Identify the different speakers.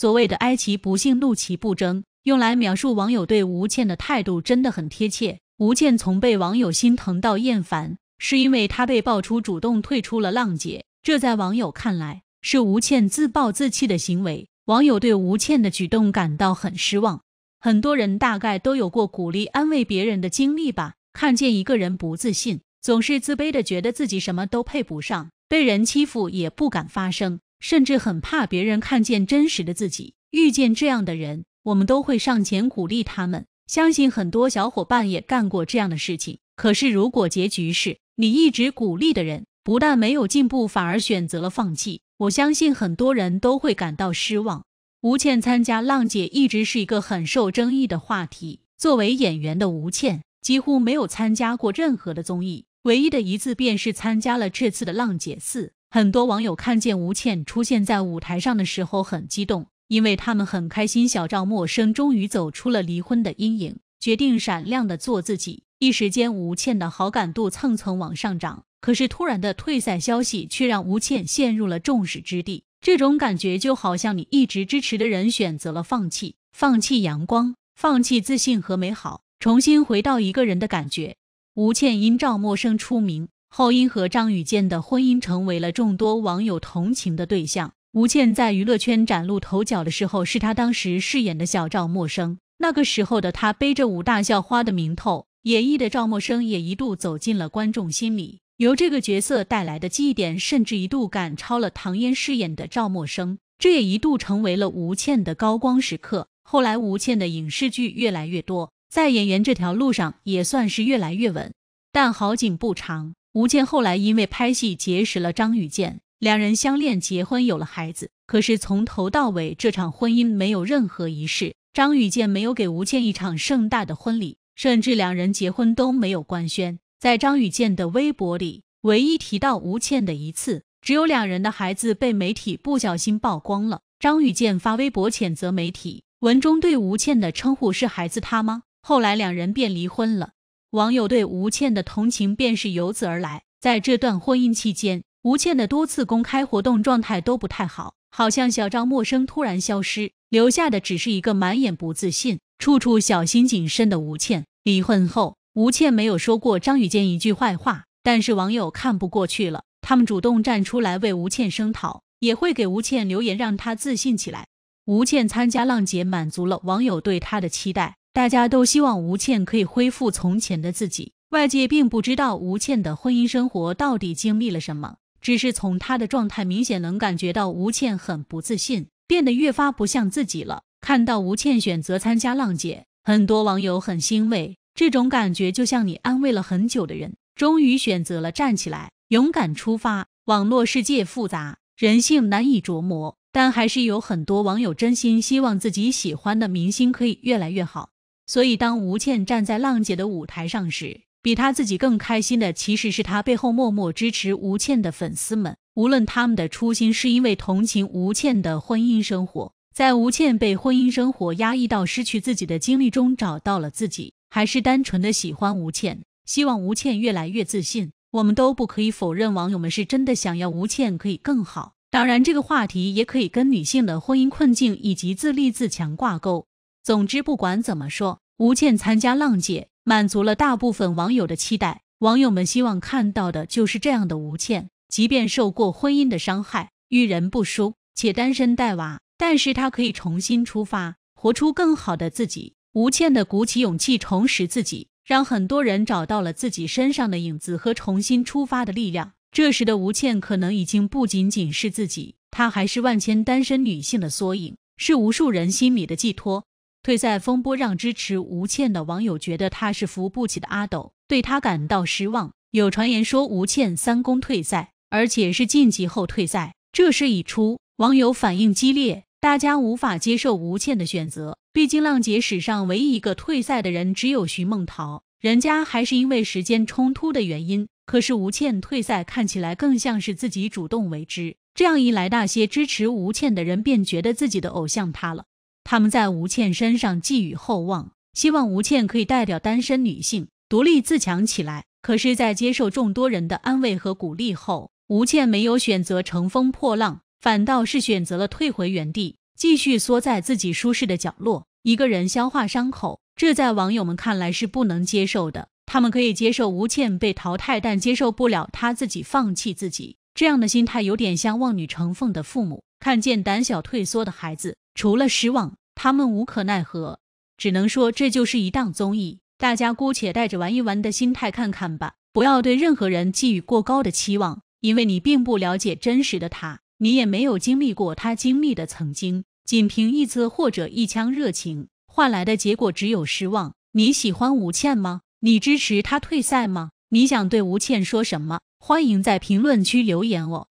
Speaker 1: 所谓的“哀其不幸，怒其不争”，用来描述网友对吴倩的态度，真的很贴切。吴倩从被网友心疼到厌烦，是因为她被爆出主动退出了《浪姐》，这在网友看来是吴倩自暴自弃的行为。网友对吴倩的举动感到很失望。很多人大概都有过鼓励安慰别人的经历吧？看见一个人不自信，总是自卑的，觉得自己什么都配不上，被人欺负也不敢发声。甚至很怕别人看见真实的自己。遇见这样的人，我们都会上前鼓励他们。相信很多小伙伴也干过这样的事情。可是，如果结局是你一直鼓励的人不但没有进步，反而选择了放弃，我相信很多人都会感到失望。吴倩参加《浪姐》一直是一个很受争议的话题。作为演员的吴倩几乎没有参加过任何的综艺，唯一的一次便是参加了这次的《浪姐四》。很多网友看见吴倩出现在舞台上的时候很激动，因为他们很开心小赵默笙终于走出了离婚的阴影，决定闪亮的做自己。一时间，吴倩的好感度蹭蹭往上涨。可是突然的退赛消息却让吴倩陷入了众矢之的。这种感觉就好像你一直支持的人选择了放弃，放弃阳光，放弃自信和美好，重新回到一个人的感觉。吴倩因赵默笙出名。后因和张雨剑的婚姻成为了众多网友同情的对象。吴倩在娱乐圈崭露头角的时候，是她当时饰演的小赵默笙。那个时候的她背着武大校花的名头，演绎的赵默笙也一度走进了观众心里。由这个角色带来的记忆点，甚至一度赶超了唐嫣饰演的赵默笙，这也一度成为了吴倩的高光时刻。后来吴倩的影视剧越来越多，在演员这条路上也算是越来越稳。但好景不长。吴倩后来因为拍戏结识了张雨剑，两人相恋、结婚，有了孩子。可是从头到尾，这场婚姻没有任何仪式，张雨剑没有给吴倩一场盛大的婚礼，甚至两人结婚都没有官宣。在张雨剑的微博里，唯一提到吴倩的一次，只有两人的孩子被媒体不小心曝光了。张雨剑发微博谴责媒体，文中对吴倩的称呼是“孩子他妈”。后来两人便离婚了。网友对吴倩的同情便是由此而来。在这段婚姻期间，吴倩的多次公开活动状态都不太好，好像小张陌生突然消失，留下的只是一个满眼不自信、处处小心谨慎的吴倩。离婚后，吴倩没有说过张雨健一句坏话，但是网友看不过去了，他们主动站出来为吴倩声讨，也会给吴倩留言让她自信起来。吴倩参加浪姐满足了网友对她的期待。大家都希望吴倩可以恢复从前的自己。外界并不知道吴倩的婚姻生活到底经历了什么，只是从她的状态明显能感觉到吴倩很不自信，变得越发不像自己了。看到吴倩选择参加《浪姐》，很多网友很欣慰。这种感觉就像你安慰了很久的人，终于选择了站起来，勇敢出发。网络世界复杂，人性难以琢磨，但还是有很多网友真心希望自己喜欢的明星可以越来越好。所以，当吴倩站在浪姐的舞台上时，比她自己更开心的，其实是她背后默默支持吴倩的粉丝们。无论他们的初心是因为同情吴倩的婚姻生活，在吴倩被婚姻生活压抑到失去自己的经历中找到了自己，还是单纯的喜欢吴倩，希望吴倩越来越自信，我们都不可以否认，网友们是真的想要吴倩可以更好。当然，这个话题也可以跟女性的婚姻困境以及自立自强挂钩。总之，不管怎么说。吴倩参加《浪姐》，满足了大部分网友的期待。网友们希望看到的就是这样的吴倩，即便受过婚姻的伤害，遇人不淑且单身带娃，但是她可以重新出发，活出更好的自己。吴倩的鼓起勇气重拾自己，让很多人找到了自己身上的影子和重新出发的力量。这时的吴倩，可能已经不仅仅是自己，她还是万千单身女性的缩影，是无数人心里的寄托。退赛风波让支持吴倩的网友觉得他是扶不起的阿斗，对他感到失望。有传言说吴倩三公退赛，而且是晋级后退赛。这事一出，网友反应激烈，大家无法接受吴倩的选择。毕竟浪姐史上唯一一个退赛的人只有徐梦桃，人家还是因为时间冲突的原因。可是吴倩退赛看起来更像是自己主动为之。这样一来，那些支持吴倩的人便觉得自己的偶像塌了。他们在吴倩身上寄予厚望，希望吴倩可以代表单身女性独立自强起来。可是，在接受众多人的安慰和鼓励后，吴倩没有选择乘风破浪，反倒是选择了退回原地，继续缩在自己舒适的角落，一个人消化伤口。这在网友们看来是不能接受的。他们可以接受吴倩被淘汰，但接受不了她自己放弃自己这样的心态，有点像望女成凤的父母看见胆小退缩的孩子，除了失望。他们无可奈何，只能说这就是一档综艺，大家姑且带着玩一玩的心态看看吧，不要对任何人寄予过高的期望，因为你并不了解真实的他，你也没有经历过他经历的曾经，仅凭一次或者一腔热情换来的结果只有失望。你喜欢吴倩吗？你支持她退赛吗？你想对吴倩说什么？欢迎在评论区留言哦。